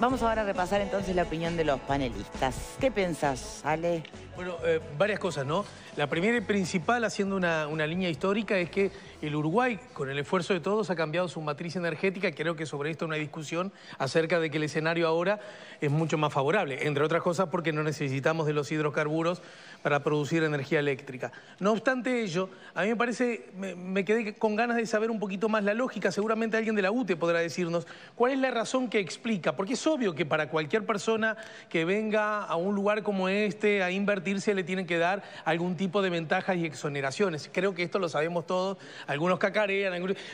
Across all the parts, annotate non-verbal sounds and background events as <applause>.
Vamos ahora a repasar entonces la opinión de los panelistas. ¿Qué pensás, Ale? Bueno, eh, varias cosas, ¿no? La primera y principal, haciendo una, línea histórica, es que el Uruguay, con el esfuerzo de todos, ha cambiado su matriz energética. Creo que sobre esto una discusión acerca de que el escenario ahora es mucho más favorable, entre otras cosas porque no necesitamos de los hidrocarburos para producir energía eléctrica. No obstante ello, a mí me parece, me, quedé con ganas de saber un poquito más la lógica. Seguramente alguien de la UTE podrá decirnos cuál es la razón que explica, porque es obvio que para cualquier persona que venga a un lugar como este a invertirse le tienen que dar algún tipo de ventajas y exoneraciones. Creo que esto lo sabemos todos, algunos cacarean,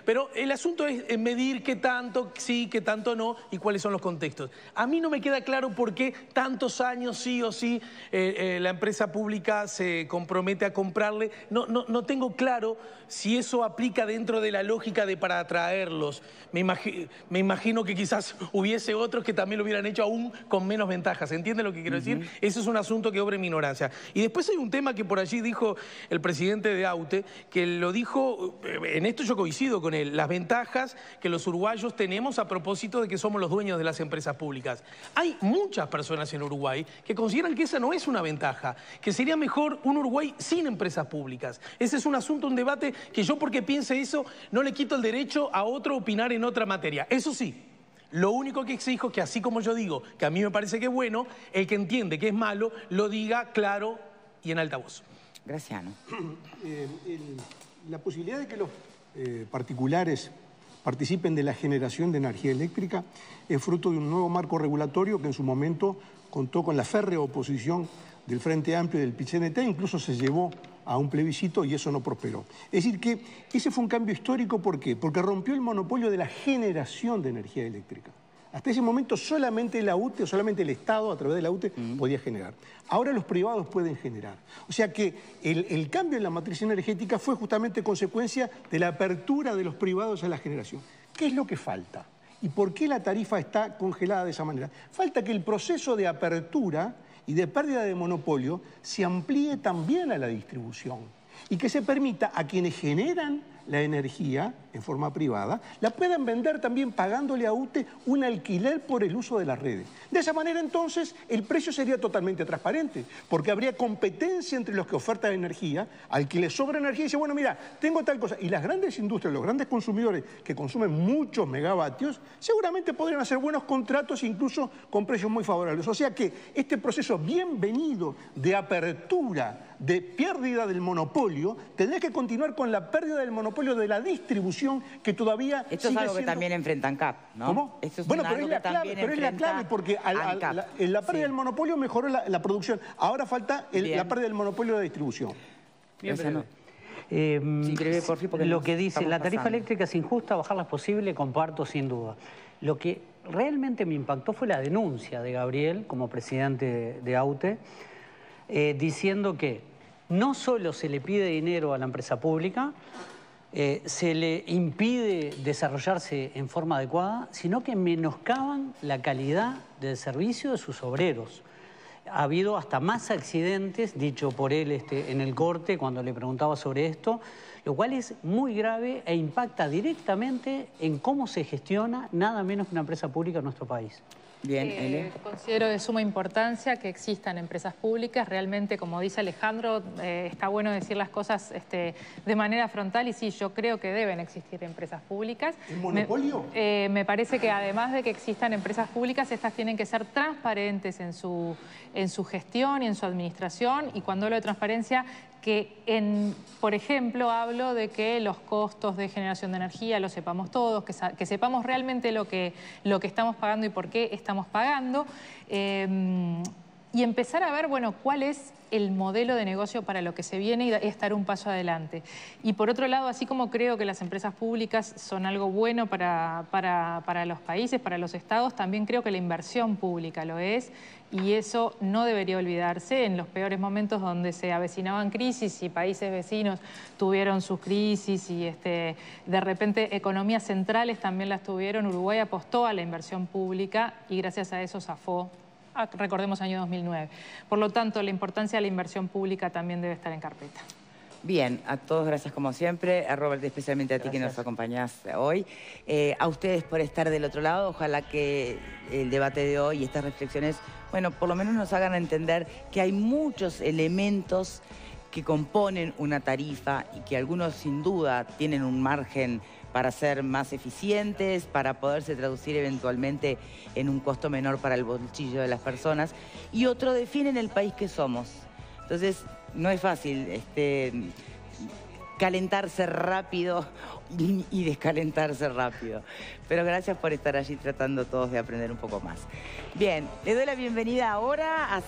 pero el asunto es eh, medir qué tanto sí, qué tanto no y cuáles son los contextos. A mí no me queda claro por qué tantos años sí o sí eh, eh, la empresa pública se compromete a comprarle. No, no, tengo claro si eso aplica dentro de la lógica de para atraerlos. Me, me imagino que quizás hubiese otros que también también lo hubieran hecho aún con menos ventajas. ¿Entienden lo que quiero decir? Eso es un asunto que obre en Y después hay un tema que por allí dijo el presidente de AUTE, que lo dijo, eh, en esto yo coincido con él, las ventajas que los uruguayos tenemos a propósito de que somos los dueños de las empresas públicas. Hay muchas personas en Uruguay que consideran que esa no es una ventaja, que sería mejor un Uruguay sin empresas públicas. Ese es un asunto, un debate que yo porque piense eso no le quito el derecho a otro opinar en otra materia. Eso sí, lo único que exijo es que así como yo digo que a mí me parece que es bueno, el que entiende que es malo lo diga claro y en altavoz. Graciano. <clears throat> Eh, la posibilidad de que los eh, particulares participen de la generación de energía eléctrica es fruto de un nuevo marco regulatorio que en su momento contó con la férrea oposición del Frente Amplio y del PCNT, incluso se llevó a un plebiscito y eso no prosperó. Es decir que ese fue un cambio histórico, ¿por qué? Porque rompió el monopolio de la generación de energía eléctrica. Hasta ese momento solamente la UTE o solamente el Estado a través de la UTE podía generar. Ahora los privados pueden generar. O sea que el, el, cambio en la matriz energética fue justamente consecuencia de la apertura de los privados a la generación. ¿Qué es lo que falta? ¿Y por qué la tarifa está congelada de esa manera? Falta que el proceso de apertura y de pérdida de monopolio se amplíe también a la distribución y que se permita a quienes generan la energía en forma privada, la puedan vender también pagándole a UTE un alquiler por el uso de las redes. De esa manera entonces el precio sería totalmente transparente, porque habría competencia entre los que ofertan energía, al que le sobra energía y dice, bueno, mira, tengo tal cosa. Y las grandes industrias, los grandes consumidores que consumen muchos megavatios, seguramente podrían hacer buenos contratos incluso con precios muy favorables. O sea que este proceso bienvenido de apertura, de pérdida del monopolio, monopolio, que continuar con la pérdida del monopolio de la distribución que todavía Esto es algo que también enfrentan CAP, ¿no? ¿Cómo? bueno, pero es, la clave, pero es clave, porque la, pérdida del monopolio mejoró la, producción. Ahora falta la pérdida del monopolio de la distribución. Bien, eh, lo que dice, la tarifa eléctrica es injusta, bajarla es posible, comparto sin duda. Lo que realmente me impactó fue la denuncia de Gabriel como presidente de, AUTE, eh, diciendo que no solo se le pide dinero a la empresa pública, eh, se le impide desarrollarse en forma adecuada, sino que menoscaban la calidad del servicio de sus obreros. Ha habido hasta más accidentes, dicho por él este, en el corte cuando le preguntaba sobre esto, lo cual es muy grave e impacta directamente en cómo se gestiona nada menos que una empresa pública en nuestro país. Bien, eh, considero de suma importancia que existan empresas públicas. Realmente, como dice Alejandro, eh, está bueno decir las cosas este, de manera frontal y sí, yo creo que deben existir empresas públicas. ¿El monopolio? Eh, me, parece que además de que existan empresas públicas, estas tienen que ser transparentes en su, en su gestión y en su administración. Y cuando hablo de transparencia, que, en, por ejemplo, hablo de que los costos de generación de energía lo sepamos todos, que, que sepamos realmente lo que, lo que estamos pagando y por qué estamos pagando. Em, y empezar a ver, bueno, cuál es el modelo de negocio para lo que se viene y estar un paso adelante. Y por otro lado, así como creo que las empresas públicas son algo bueno para, los países, para los estados, también creo que la inversión pública lo es y eso no debería olvidarse en los peores momentos donde se avecinaban crisis y países vecinos tuvieron sus crisis y este, de repente economías centrales también las tuvieron. Uruguay apostó a la inversión pública y gracias a eso zafó Ah, recordemos año 2009. Por lo tanto, la importancia de la inversión pública también debe estar en carpeta. Bien, a todos gracias como siempre, a Robert especialmente a ti que nos acompañas hoy, eh, a ustedes por estar del otro lado, ojalá que el debate de hoy y estas reflexiones, bueno, por lo menos nos hagan entender que hay muchos elementos que componen una tarifa y que algunos sin duda tienen un margen para ser más eficientes, para poderse traducir eventualmente en un costo menor para el bolsillo de las personas, y otro definen el país que somos. Entonces, no es fácil este, calentarse rápido y descalentarse rápido. Pero gracias por estar allí tratando todos de aprender un poco más. Bien, le doy la bienvenida ahora a...